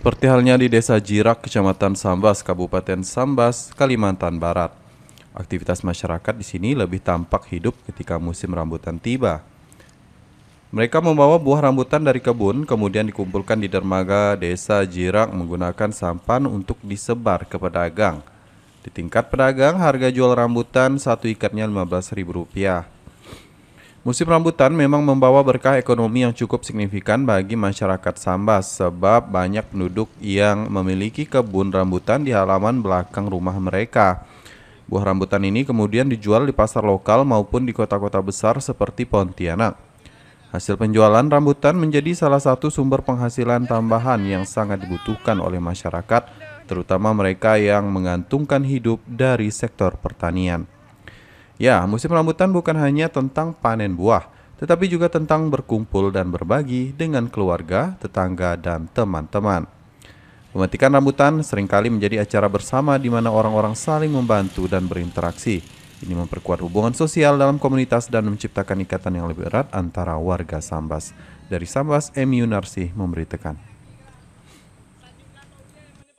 seperti halnya di Desa Jirak, Kecamatan Sambas, Kabupaten Sambas, Kalimantan Barat. Aktivitas masyarakat di sini lebih tampak hidup ketika musim rambutan tiba. Mereka membawa buah rambutan dari kebun, kemudian dikumpulkan di dermaga desa Jirak menggunakan sampan untuk disebar ke pedagang. Di tingkat pedagang, harga jual rambutan satu ikatnya Rp15.000. Musim rambutan memang membawa berkah ekonomi yang cukup signifikan bagi masyarakat Sambas sebab banyak penduduk yang memiliki kebun rambutan di halaman belakang rumah mereka. Buah rambutan ini kemudian dijual di pasar lokal maupun di kota-kota besar seperti Pontianak. Hasil penjualan rambutan menjadi salah satu sumber penghasilan tambahan yang sangat dibutuhkan oleh masyarakat, terutama mereka yang mengantungkan hidup dari sektor pertanian. Ya, musim rambutan bukan hanya tentang panen buah, tetapi juga tentang berkumpul dan berbagi dengan keluarga, tetangga, dan teman-teman. Pemetikan rambutan seringkali menjadi acara bersama di mana orang-orang saling membantu dan berinteraksi. Ini memperkuat hubungan sosial dalam komunitas dan menciptakan ikatan yang lebih erat antara warga Sambas. Dari Sambas, M. Yunarsih memberitakan.